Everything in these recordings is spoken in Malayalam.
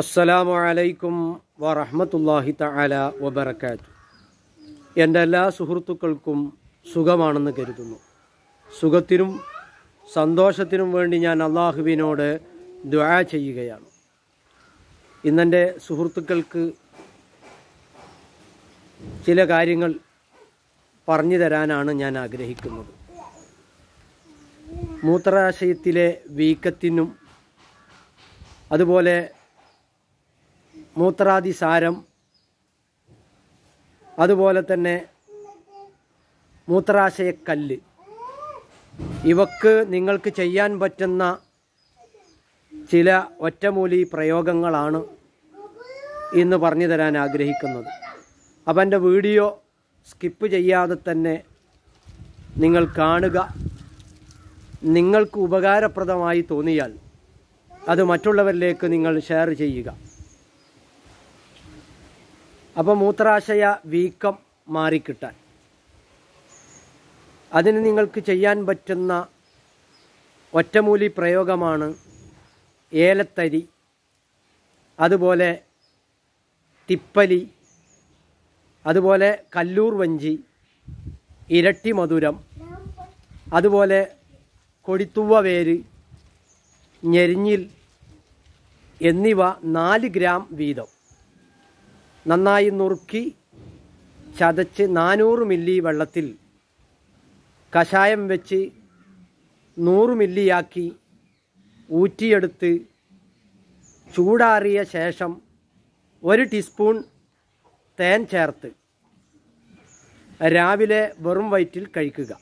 അസ്സലാമു അലൈക്കും വറഹമത്തല്ലാഹി തആല വബറക്കാറ്റു എൻ്റെ എല്ലാ സുഹൃത്തുക്കൾക്കും സുഖമാണെന്ന് കരുതുന്നു സുഖത്തിനും സന്തോഷത്തിനും വേണ്ടി ഞാൻ അള്ളാഹുവിനോട് ദ്വാ ചെയ്യുകയാണ് ഇന്നെൻ്റെ സുഹൃത്തുക്കൾക്ക് ചില കാര്യങ്ങൾ പറഞ്ഞു തരാനാണ് ഞാൻ ആഗ്രഹിക്കുന്നത് മൂത്രാശയത്തിലെ വീക്കത്തിനും അതുപോലെ മൂത്രാദി സാരം അതുപോലെ തന്നെ മൂത്രാശയക്കല്ല് ഇവക്ക് നിങ്ങൾക്ക് ചെയ്യാൻ പറ്റുന്ന ചില ഒറ്റമൂലി പ്രയോഗങ്ങളാണ് ഇന്ന് പറഞ്ഞു തരാൻ ആഗ്രഹിക്കുന്നത് അപ്പം എൻ്റെ വീഡിയോ സ്കിപ്പ് ചെയ്യാതെ തന്നെ നിങ്ങൾ കാണുക നിങ്ങൾക്ക് ഉപകാരപ്രദമായി തോന്നിയാൽ അത് മറ്റുള്ളവരിലേക്ക് നിങ്ങൾ ഷെയർ ചെയ്യുക അപ്പോൾ മൂത്രാശയ വീക്കം മാറിക്കിട്ടാൻ അതിന് നിങ്ങൾക്ക് ചെയ്യാൻ പറ്റുന്ന ഒറ്റമൂലി പ്രയോഗമാണ് ഏലത്തരി അതുപോലെ തിപ്പലി അതുപോലെ കല്ലൂർ വഞ്ചി ഇരട്ടി മധുരം അതുപോലെ കൊടിത്തുവ വേര് ഞെരിഞ്ഞിൽ എന്നിവ നാല് ഗ്രാം വീതം നന്നായി നുറുക്കി ചതച്ച് നാനൂറ് മില്ലി വെള്ളത്തിൽ കഷായം വെച്ച് നൂറ് മില്ലിയാക്കി ഊറ്റിയെടുത്ത് ചൂടാറിയ ശേഷം ഒരു ടീസ്പൂൺ തേൻ ചേർത്ത് രാവിലെ വെറും വയറ്റിൽ കഴിക്കുക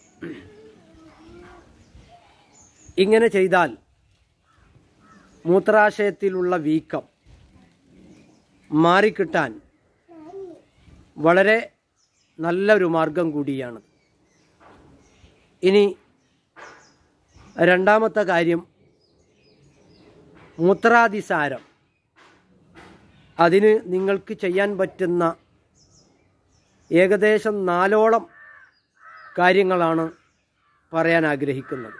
ഇങ്ങനെ ചെയ്താൽ മൂത്രാശയത്തിലുള്ള വീക്കം മാറിക്കിട്ടാൻ വളരെ നല്ലൊരു മാർഗം കൂടിയാണ് ഇനി രണ്ടാമത്തെ കാര്യം മൂത്രാതിസാരം അതിന് നിങ്ങൾക്ക് ചെയ്യാൻ പറ്റുന്ന ഏകദേശം നാലോളം കാര്യങ്ങളാണ് പറയാൻ ആഗ്രഹിക്കുന്നത്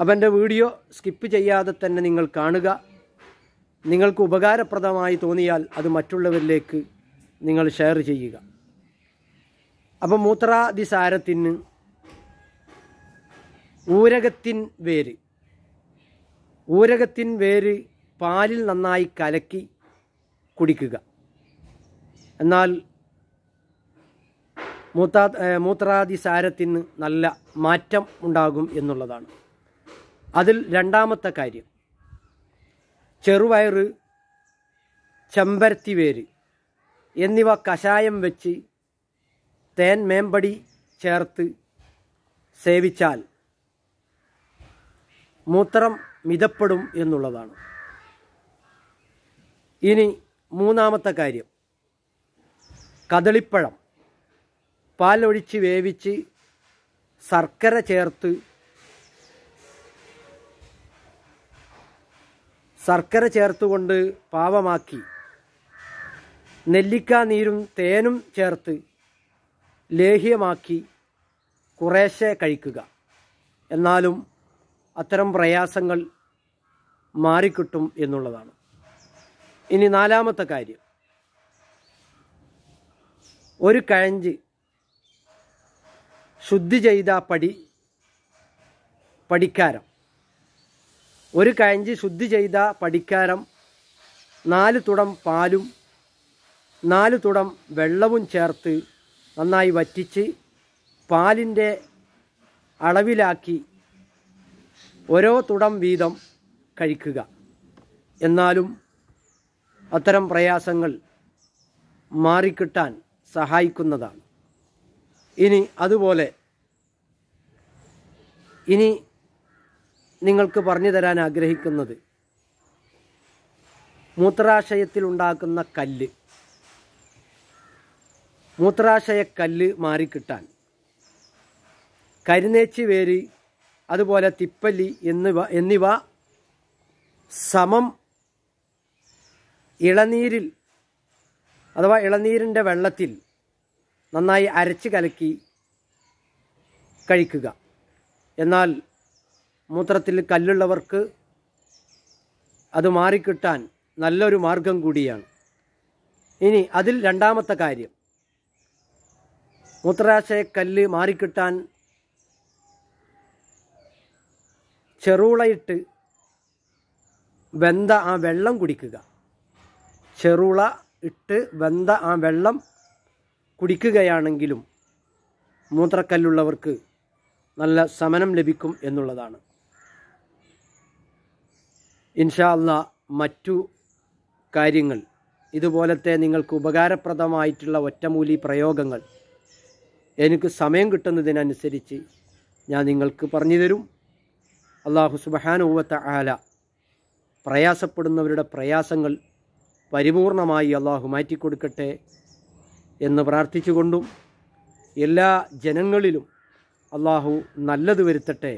അപ്പം എൻ്റെ വീഡിയോ സ്കിപ്പ് ചെയ്യാതെ തന്നെ നിങ്ങൾ കാണുക നിങ്ങൾക്ക് ഉപകാരപ്രദമായി തോന്നിയാൽ അത് മറ്റുള്ളവരിലേക്ക് നിങ്ങൾ ഷെയർ ചെയ്യുക അപ്പം മൂത്രാതിസാരത്തിന് ഊരകത്തിൻ വേര് ഊരകത്തിൻ വേര് പാലിൽ നന്നായി കലക്കി കുടിക്കുക എന്നാൽ മൂത്താ മൂത്രാതിസാരത്തിന് നല്ല മാറ്റം ഉണ്ടാകും എന്നുള്ളതാണ് അതിൽ രണ്ടാമത്തെ കാര്യം ചെറുവയറ് ചെമ്പരത്തി വേര് എന്നിവ കഷായം വെച്ച് തേൻ മേമ്പടി ചേർത്ത് സേവിച്ചാൽ മൂത്രം മിതപ്പെടും എന്നുള്ളതാണ് ഇനി മൂന്നാമത്തെ കാര്യം കദളിപ്പഴം പാലൊഴിച്ച് വേവിച്ച് ശർക്കര ചേർത്ത് ശർക്കര ചേർത്തുകൊണ്ട് പാവമാക്കി നെല്ലിക്ക നീരും തേനും ചേർത്ത് ലേഹ്യമാക്കി കുറേശ്ശെ കഴിക്കുക എന്നാലും അത്തരം പ്രയാസങ്ങൾ മാറിക്കിട്ടും എന്നുള്ളതാണ് ഇനി നാലാമത്തെ കാര്യം ഒരു കഴഞ്ച് ശുദ്ധി ചെയ്ത പടി പടിക്കാരം ഒരു കഴഞ്ച് ശുദ്ധി ചെയ്ത പടിക്കാരം നാല് തുടം പാലും നാല് തുടം വെള്ളവും ചേർത്ത് നന്നായി വറ്റിച്ച് പാലിൻ്റെ അളവിലാക്കി ഓരോ തുടം വീതം കഴിക്കുക എന്നാലും അത്തരം പ്രയാസങ്ങൾ മാറിക്കിട്ടാൻ സഹായിക്കുന്നതാണ് ഇനി അതുപോലെ ഇനി നിങ്ങൾക്ക് പറഞ്ഞു തരാൻ ആഗ്രഹിക്കുന്നത് മൂത്രാശയത്തിലുണ്ടാക്കുന്ന കല്ല് മൂത്രാശയക്കല്ല് മാറിക്കിട്ടാൻ കരിനേച്ചി വേര് അതുപോലെ തിപ്പല്ലി എന്നിവ എന്നിവ സമം ഇളനീരിൽ അഥവാ ഇളനീരിൻ്റെ വെള്ളത്തിൽ നന്നായി അരച്ച് കലക്കി കഴിക്കുക എന്നാൽ മൂത്രത്തിൽ കല്ലുള്ളവർക്ക് അത് മാറിക്കിട്ടാൻ നല്ലൊരു മാർഗം കൂടിയാണ് ഇനി അതിൽ രണ്ടാമത്തെ കാര്യം കല്ല് മാറിക്കിട്ടാൻ ചെറുളയിട്ട് വെന്ത ആ വെള്ളം കുടിക്കുക ചെറുള ഇട്ട് വെന്ത ആ വെള്ളം കുടിക്കുകയാണെങ്കിലും മൂത്രക്കല്ലുള്ളവർക്ക് നല്ല സമനം ലഭിക്കും എന്നുള്ളതാണ് ഇൻഷാല്ല മറ്റു കാര്യങ്ങൾ ഇതുപോലത്തെ നിങ്ങൾക്ക് ഉപകാരപ്രദമായിട്ടുള്ള ഒറ്റമൂലി പ്രയോഗങ്ങൾ എനിക്ക് സമയം കിട്ടുന്നതിനനുസരിച്ച് ഞാൻ നിങ്ങൾക്ക് പറഞ്ഞു തരും അള്ളാഹു സുബഹാനുവത്ത ആല പ്രയാസപ്പെടുന്നവരുടെ പ്രയാസങ്ങൾ പരിപൂർണമായി അള്ളാഹു മാറ്റിക്കൊടുക്കട്ടെ എന്ന് പ്രാർത്ഥിച്ചുകൊണ്ടും എല്ലാ ജനങ്ങളിലും അള്ളാഹു നല്ലത് വരുത്തട്ടെ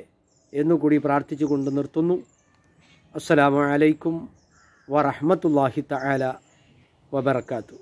എന്നുകൂടി പ്രാർത്ഥിച്ചുകൊണ്ട് നിർത്തുന്നു അസ്സലാമലൈക്കും വറഹമത്തല്ലാഹി തആല വബർക്കാത്തു